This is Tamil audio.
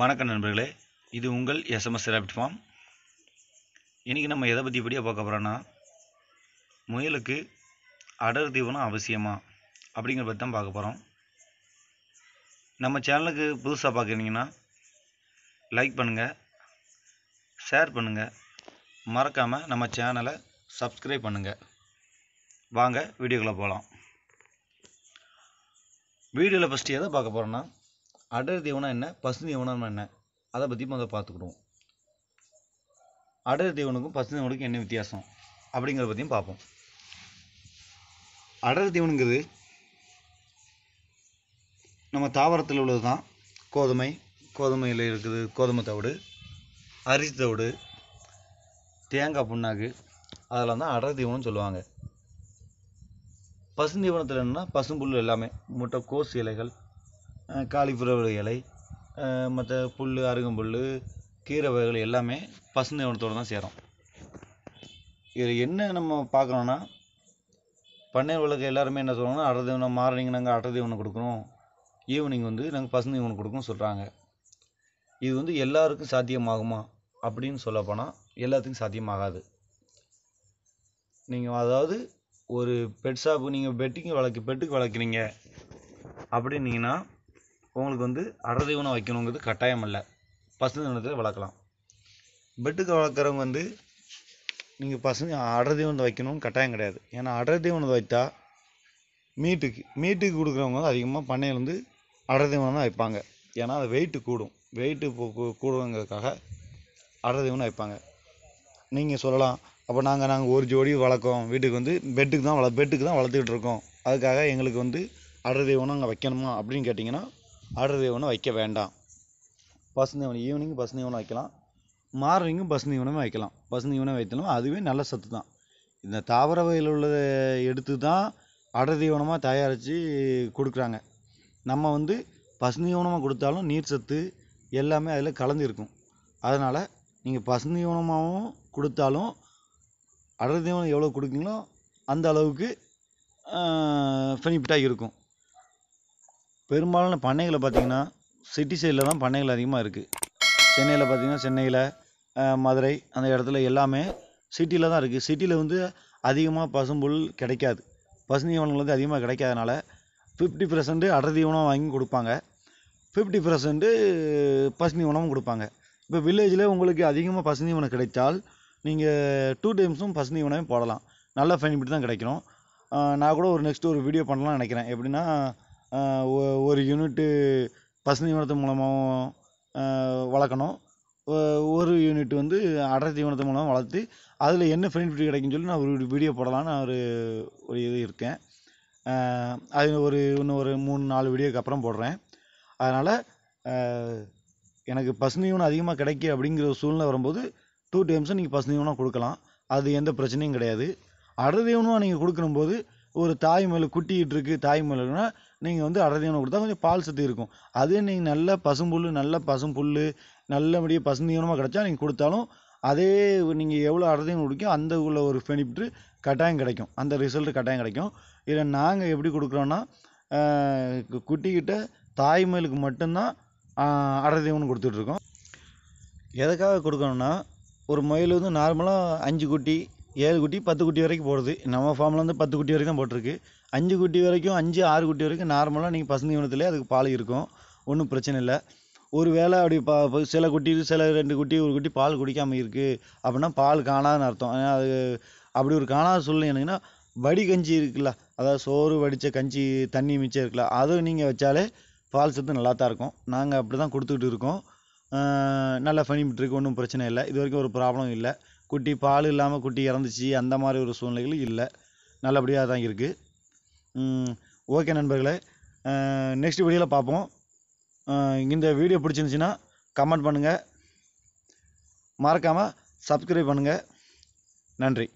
வணக்கம் நண்பர்களே இது உங்கள் எஸ்எம்எஸ் ரேபிட் ஃபார்ம் இன்றைக்கி நம்ம எதை பற்றி இப்படியாக பார்க்க போகிறோன்னா முயலுக்கு அடர் தீவனம் அவசியமா அப்படிங்கிற பற்றி தான் பார்க்க போகிறோம் நம்ம சேனலுக்கு புதுசாக பார்க்குறீங்கன்னா லைக் பண்ணுங்கள் ஷேர் பண்ணுங்கள் மறக்காமல் நம்ம சேனலை சப்ஸ்கிரைப் பண்ணுங்கள் வாங்க வீடியோக்குள்ளே போகலாம் வீடியோவில் ஃபஸ்ட்டு எதை பார்க்க போகிறோன்னா அடர் தீவனம் என்ன பசு தீவனம் என்ன அதை பற்றி முதல்ல பார்த்துக்கிடுவோம் அடர் தீவனுக்கும் பசு தீவனுக்கும் என்ன வித்தியாசம் அப்படிங்கிறத பற்றியும் பார்ப்போம் அடர் தீவனுங்கிறது நம்ம தாவரத்தில் உள்ளது தான் கோதுமை கோதுமையில் இருக்குது கோதுமை தவிடு அரிசி தவிடு தேங்காய் புண்ணாக்கு அதெல்லாம் தான் அடர் தீவனம்னு சொல்லுவாங்க பசுந்தீவனத்தில் என்னென்னா பசும்புல் எல்லாமே முட்டை கோஸ் இலைகள் காலிஃப்ளவர் இலை மற்ற புல் அருகம்புல் கீரை வகைகள் எல்லாமே பசு நிறுவனத்தோடு தான் சேரும் இது என்ன நம்ம பார்க்குறோன்னா பண்ணை வளர்க்க எல்லாருமே என்ன சொல்கிறாங்கன்னா அரை தீவனம் மார்னிங் நாங்கள் அரை தீவனம் கொடுக்குறோம் ஈவினிங் வந்து நாங்கள் பசு நிறுவனம் கொடுக்குறோம் சொல்கிறாங்க இது வந்து எல்லாருக்கும் சாத்தியமாகுமா அப்படின்னு சொல்லப்போனால் எல்லாத்துக்கும் சாத்தியமாகாது நீங்கள் அதாவது ஒரு பெட் ஷாப்பு நீங்கள் பெட்டிங் வளர்க்கு பெட்டுக்கு வளர்க்குறீங்க அப்படின்னீங்கன்னா உங்களுக்கு வந்து அடர் தீவனம் வைக்கணுங்கிறது கட்டாயம் இல்லை பசு தீவனத்தில் வளர்க்கலாம் பெட்டுக்கு வளர்க்குறவங்க வந்து நீங்கள் பசு அடர்தை உணவு வைக்கணும்னு கட்டாயம் கிடையாது ஏன்னா அடர்தை தீவனத்தை வைத்தா மீட்டுக்கு மீட்டுக்கு கொடுக்குறவங்க வந்து அதிகமாக வந்து அடர் தீவனம் தான் வைப்பாங்க ஏன்னா அது வெயிட்டு கூடும் வெயிட்டு கூடுங்கிறதுக்காக அடர் தீவனம் வைப்பாங்க நீங்கள் சொல்லலாம் அப்போ நாங்கள் நாங்கள் ஒரு ஜோடி வளர்க்கோம் வீட்டுக்கு வந்து பெட்டுக்கு தான் வள பெட்டுக்கு தான் வளர்த்துக்கிட்டு இருக்கோம் அதுக்காக எங்களுக்கு வந்து அடர்தை தீவனம் அங்கே வைக்கணுமா அப்படின்னு கேட்டிங்கன்னா ஆர்டர் தீவனம் வைக்க வேண்டாம் பஸ் தீவனம் ஈவினிங் பஸ் தீவனம் வைக்கலாம் மார்னிங்கும் பஸ் தீவனமே வைக்கலாம் பஸ் தீவனம் வைத்தாலும் அதுவே நல்ல சத்து தான் இந்த தாவர வகையில் உள்ளதை எடுத்து தான் அடை தீவனமாக தயாரித்து கொடுக்குறாங்க நம்ம வந்து பசு தீவனமாக கொடுத்தாலும் நீர் சத்து எல்லாமே அதில் கலந்து இருக்கும் அதனால் நீங்கள் பசு தீவனமாகவும் கொடுத்தாலும் அடர் தீவனம் எவ்வளோ கொடுக்குங்களோ அந்த அளவுக்கு பெனிஃபிட்டாக இருக்கும் பெரும்பாலான பண்ணைகளை பார்த்திங்கன்னா சிட்டி சைடில் தான் பண்ணைகள் அதிகமாக இருக்குது சென்னையில் பார்த்திங்கன்னா சென்னையில் மதுரை அந்த இடத்துல எல்லாமே சிட்டியில் தான் இருக்குது சிட்டியில் வந்து அதிகமாக பசும்புல் கிடைக்காது பசு தீவனங்கள் வந்து அதிகமாக கிடைக்காதனால ஃபிஃப்டி பர்சன்ட்டு அடர் தீவனம் வாங்கி கொடுப்பாங்க ஃபிஃப்டி பர்சன்ட்டு பசு தீவனமும் கொடுப்பாங்க இப்போ வில்லேஜில் உங்களுக்கு அதிகமாக பசு தீவனம் கிடைத்தால் நீங்கள் டூ டைம்ஸும் பசு தீவனமே போடலாம் நல்ல பெனிஃபிட் தான் கிடைக்கும் நான் கூட ஒரு நெக்ஸ்ட் ஒரு வீடியோ பண்ணலாம்னு நினைக்கிறேன் எப்படின்னா ஒரு யூனிட்டு பசு தீவனத்து மூலமாகவும் வளர்க்கணும் ஒரு யூனிட் வந்து அடர் தீவனத்து மூலமாக வளர்த்து அதில் என்ன பெனிஃபிட் கிடைக்குன்னு சொல்லி நான் ஒரு வீடியோ போடலான்னு ஒரு ஒரு இது இருக்கேன் அது ஒரு இன்னும் ஒரு மூணு நாலு வீடியோக்கு அப்புறம் போடுறேன் அதனால் எனக்கு பசு தீவனம் அதிகமாக கிடைக்கி அப்படிங்கிற சூழ்நிலை வரும்போது டூ டைம்ஸும் நீங்கள் பசு தீவனம் கொடுக்கலாம் அது எந்த பிரச்சனையும் கிடையாது அடர் தீவனமாக நீங்கள் கொடுக்கணும்போது ஒரு தாய் மேலே குட்டிகிட்டு இருக்குது தாய் நீங்கள் வந்து அடர்த்தியான தீவனம் கொடுத்தா கொஞ்சம் பால் சத்து இருக்கும் அதே நீங்கள் நல்ல பசும்புல் நல்ல பசும்புல் நல்லபடியாக பசு கிடைச்சா கிடச்சா நீங்கள் கொடுத்தாலும் அதே நீங்கள் எவ்வளோ அடர்த்தியம் தீவனம் கொடுக்கோ அந்த உள்ள ஒரு பெனிஃபிட்டு கட்டாயம் கிடைக்கும் அந்த ரிசல்ட்டு கட்டாயம் கிடைக்கும் இதில் நாங்கள் எப்படி கொடுக்குறோன்னா குட்டிக்கிட்ட தாய்மயிலுக்கு மட்டும்தான் அடர் தீவனம் கொடுத்துட்ருக்கோம் எதுக்காக கொடுக்கணும்னா ஒரு மயில் வந்து நார்மலாக அஞ்சு குட்டி ஏழு குட்டி பத்து குட்டி வரைக்கும் போடுது நம்ம ஃபார்மில் வந்து பத்து குட்டி வரைக்கும் தான் போட்டிருக்கு அஞ்சு குட்டி வரைக்கும் அஞ்சு ஆறு குட்டி வரைக்கும் நார்மலாக நீங்கள் பசு தீவனத்திலே அதுக்கு பால் இருக்கும் ஒன்றும் பிரச்சனை இல்லை ஒரு வேளை அப்படி பா சில குட்டி சில ரெண்டு குட்டி ஒரு குட்டி பால் குடிக்காமல் இருக்குது அப்படின்னா பால் காணாதுன்னு அர்த்தம் ஏன்னா அது அப்படி ஒரு காணாத சூழ்நிலை என்னங்கன்னா வடி கஞ்சி இருக்குல்ல அதாவது சோறு வடித்த கஞ்சி தண்ணி மிச்சம் இருக்குல்ல அதுவும் நீங்கள் வச்சாலே பால் சத்து நல்லா தான் இருக்கும் நாங்கள் அப்படி தான் கொடுத்துக்கிட்டு இருக்கோம் நல்லா பண்ணிகிட்டு ஒன்றும் பிரச்சனை இல்லை இது வரைக்கும் ஒரு ப்ராப்ளம் இல்லை குட்டி பால் இல்லாமல் குட்டி இறந்துச்சு அந்த மாதிரி ஒரு சூழ்நிலைகள் இல்லை நல்லபடியாக தான் இருக்குது ஓகே நண்பர்களே நெக்ஸ்ட் வீடியோவில் பார்ப்போம் இந்த வீடியோ பிடிச்சிருந்துச்சின்னா கமெண்ட் பண்ணுங்கள் மறக்காமல் சப்ஸ்கிரைப் பண்ணுங்கள் நன்றி